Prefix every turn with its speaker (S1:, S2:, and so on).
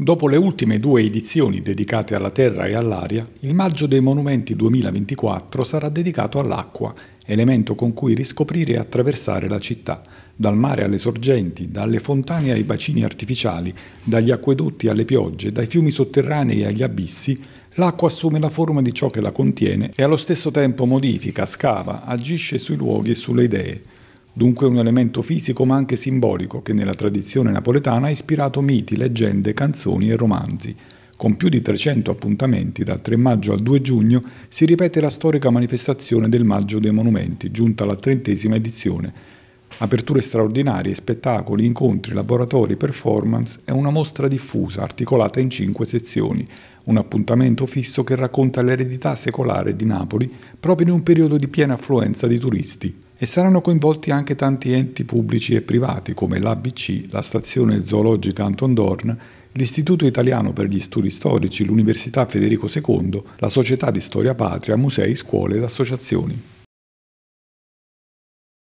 S1: Dopo le ultime due edizioni dedicate alla terra e all'aria, il Maggio dei Monumenti 2024 sarà dedicato all'acqua, elemento con cui riscoprire e attraversare la città, dal mare alle sorgenti, dalle fontane ai bacini artificiali, dagli acquedotti alle piogge, dai fiumi sotterranei agli abissi, l'acqua assume la forma di ciò che la contiene e allo stesso tempo modifica, scava, agisce sui luoghi e sulle idee dunque un elemento fisico ma anche simbolico che nella tradizione napoletana ha ispirato miti, leggende, canzoni e romanzi. Con più di 300 appuntamenti dal 3 maggio al 2 giugno si ripete la storica manifestazione del Maggio dei Monumenti, giunta alla trentesima edizione. Aperture straordinarie, spettacoli, incontri, laboratori, performance è una mostra diffusa, articolata in cinque sezioni, un appuntamento fisso che racconta l'eredità secolare di Napoli proprio in un periodo di piena affluenza di turisti e saranno coinvolti anche tanti enti pubblici e privati come l'ABC, la Stazione Zoologica Anton Dorn, l'Istituto Italiano per gli Studi Storici, l'Università Federico II, la Società di Storia Patria, musei, scuole ed associazioni.